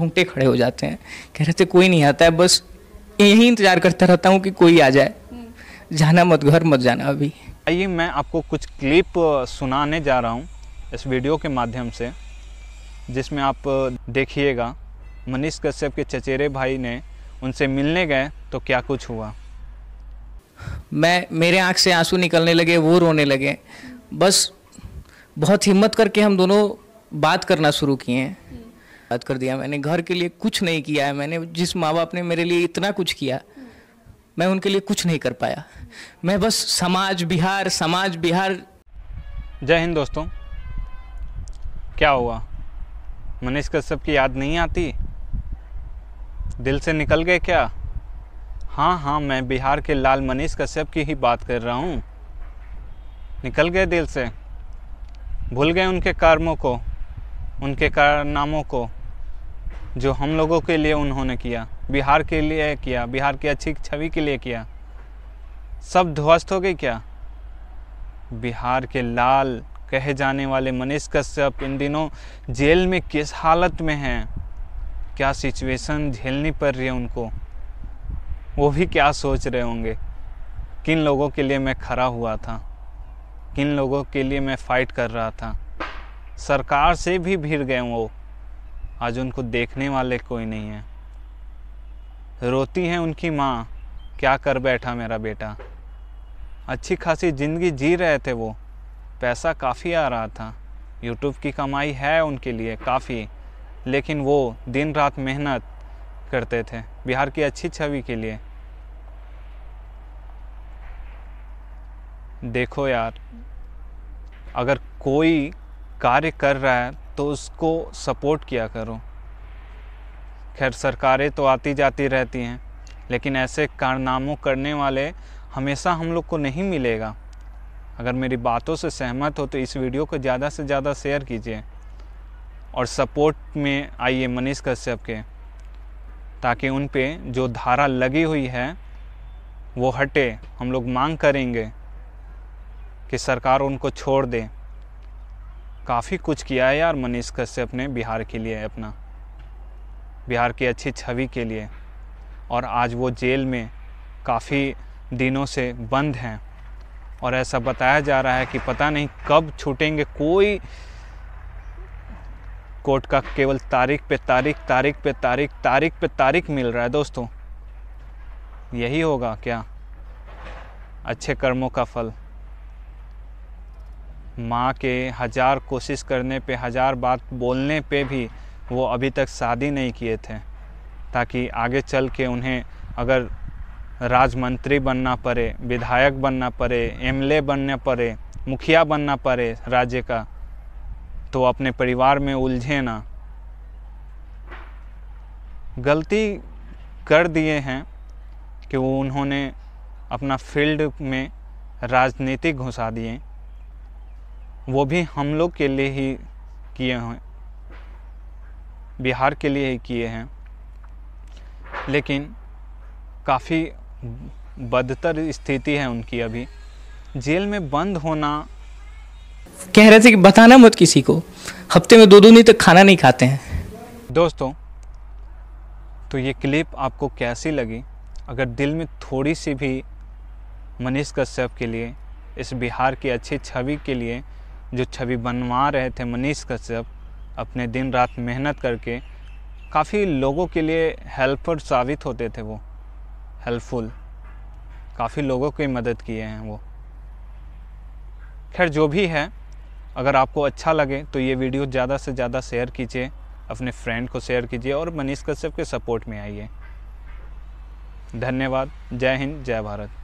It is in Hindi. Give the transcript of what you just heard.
घूंटे खड़े हो जाते हैं कह रहे थे कोई नहीं आता है बस यही इंतज़ार करता रहता हूँ कि कोई आ जाए जाना मत घर मत जाना अभी आइए मैं आपको कुछ क्लिप सुनाने जा रहा हूँ इस वीडियो के माध्यम से जिसमें आप देखिएगा मनीष कश्यप के चचेरे भाई ने उनसे मिलने गए तो क्या कुछ हुआ मैं मेरे आँख से आंसू निकलने लगे वो रोने लगे बस बहुत हिम्मत करके हम दोनों बात करना शुरू किए हैं बर्बाद कर दिया मैंने घर के लिए कुछ नहीं किया है मैंने जिस माँ बाप ने मेरे लिए इतना कुछ किया मैं उनके लिए कुछ नहीं कर पाया मैं बस समाज बिहार समाज बिहार जय हिंद दोस्तों क्या हुआ मनीष कश्यप की याद नहीं आती दिल से निकल गए क्या हाँ हाँ मैं बिहार के लाल मनीष कश्यप की ही बात कर रहा हूँ निकल गए दिल से भूल गए उनके कर्मों को उनके कारनामों को जो हम लोगों के लिए उन्होंने किया बिहार के लिए किया बिहार की अच्छी छवि के लिए किया सब ध्वस्त हो गए क्या बिहार के लाल कहे जाने वाले मनीष कश्यप इन दिनों जेल में किस हालत में हैं क्या सिचुएशन झेलनी पड़ रही है उनको वो भी क्या सोच रहे होंगे किन लोगों के लिए मैं खड़ा हुआ था किन लोगों के लिए मैं फ़ाइट कर रहा था सरकार से भी भिड़ गए वो आज उनको देखने वाले कोई नहीं है रोती हैं उनकी माँ क्या कर बैठा मेरा बेटा अच्छी खासी ज़िंदगी जी रहे थे वो पैसा काफ़ी आ रहा था यूट्यूब की कमाई है उनके लिए काफ़ी लेकिन वो दिन रात मेहनत करते थे बिहार की अच्छी छवि के लिए देखो यार अगर कोई कार्य कर रहा है तो उसको सपोर्ट किया करो खैर सरकारें तो आती जाती रहती हैं लेकिन ऐसे कारनामों करने वाले हमेशा हम लोग को नहीं मिलेगा अगर मेरी बातों से सहमत हो तो इस वीडियो को ज़्यादा से ज़्यादा शेयर कीजिए और सपोर्ट में आइए मनीष कश्यप के ताकि उन पे जो धारा लगी हुई है वो हटे हम लोग मांग करेंगे कि सरकार उनको छोड़ दे काफ़ी कुछ किया है यार मनीष कश्यप ने बिहार के लिए अपना बिहार की अच्छी छवि के लिए और आज वो जेल में काफ़ी दिनों से बंद हैं और ऐसा बताया जा रहा है कि पता नहीं कब छूटेंगे कोई कोर्ट का केवल तारीख पे तारीख तारीख पे तारीख तारीख पे तारीख मिल रहा है दोस्तों यही होगा क्या अच्छे कर्मों का फल माँ के हज़ार कोशिश करने पे हज़ार बात बोलने पे भी वो अभी तक शादी नहीं किए थे ताकि आगे चल के उन्हें अगर राजमंत्री बनना पड़े विधायक बनना पड़े एमएलए बनना पड़े मुखिया बनना पड़े राज्य का तो अपने परिवार में उलझे ना गलती कर दिए हैं कि वो उन्होंने अपना फील्ड में राजनीति घुसा दिए वो भी हम लोग के लिए ही किए हैं बिहार के लिए ही किए हैं लेकिन काफ़ी बदतर स्थिति है उनकी अभी जेल में बंद होना कह रहे थे कि बताना मत किसी को हफ्ते में दो दो दिन तक खाना नहीं खाते हैं दोस्तों तो ये क्लिप आपको कैसी लगी अगर दिल में थोड़ी सी भी मनीष कश्यप के लिए इस बिहार की अच्छी छवि के लिए जो छवि बनवा रहे थे मनीष कश्यप अपने दिन रात मेहनत करके काफ़ी लोगों के लिए हेल्पफुल साबित होते थे वो हेल्पफुल काफ़ी लोगों की मदद किए हैं वो खैर जो भी है अगर आपको अच्छा लगे तो ये वीडियो ज़्यादा से ज़्यादा शेयर कीजिए अपने फ्रेंड को शेयर कीजिए और मनीष कश्यप के सपोर्ट में आइए धन्यवाद जय हिंद जय भारत